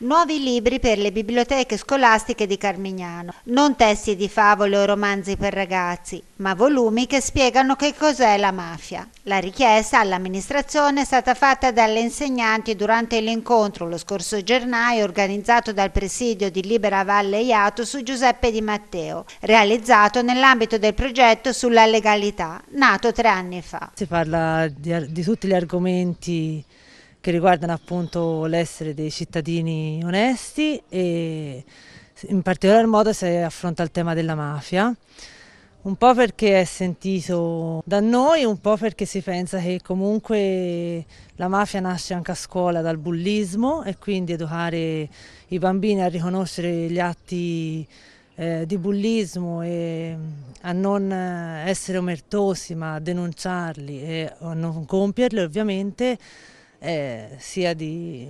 nuovi libri per le biblioteche scolastiche di Carmignano, non testi di favole o romanzi per ragazzi, ma volumi che spiegano che cos'è la mafia. La richiesta all'amministrazione è stata fatta dalle insegnanti durante l'incontro lo scorso gennaio organizzato dal presidio di Libera Valle Iato su Giuseppe Di Matteo, realizzato nell'ambito del progetto sulla legalità, nato tre anni fa. Si parla di, di tutti gli argomenti che riguardano appunto l'essere dei cittadini onesti e in particolar modo si affronta il tema della mafia, un po' perché è sentito da noi, un po' perché si pensa che comunque la mafia nasce anche a scuola dal bullismo e quindi educare i bambini a riconoscere gli atti eh, di bullismo e mm, a non eh, essere omertosi ma a denunciarli e a eh, non compierli ovviamente eh, sia di...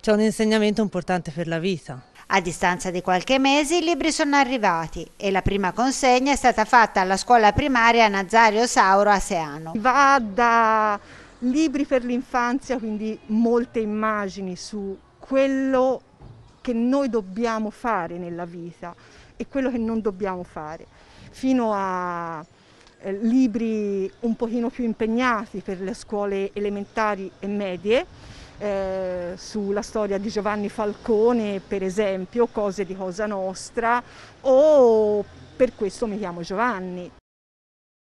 c'è un insegnamento importante per la vita. A distanza di qualche mese i libri sono arrivati e la prima consegna è stata fatta alla scuola primaria Nazario Sauro a Seano. Va da libri per l'infanzia, quindi molte immagini su quello che noi dobbiamo fare nella vita e quello che non dobbiamo fare, fino a eh, libri un pochino più impegnati per le scuole elementari e medie, eh, sulla storia di Giovanni Falcone per esempio, cose di Cosa Nostra, o per questo mi chiamo Giovanni.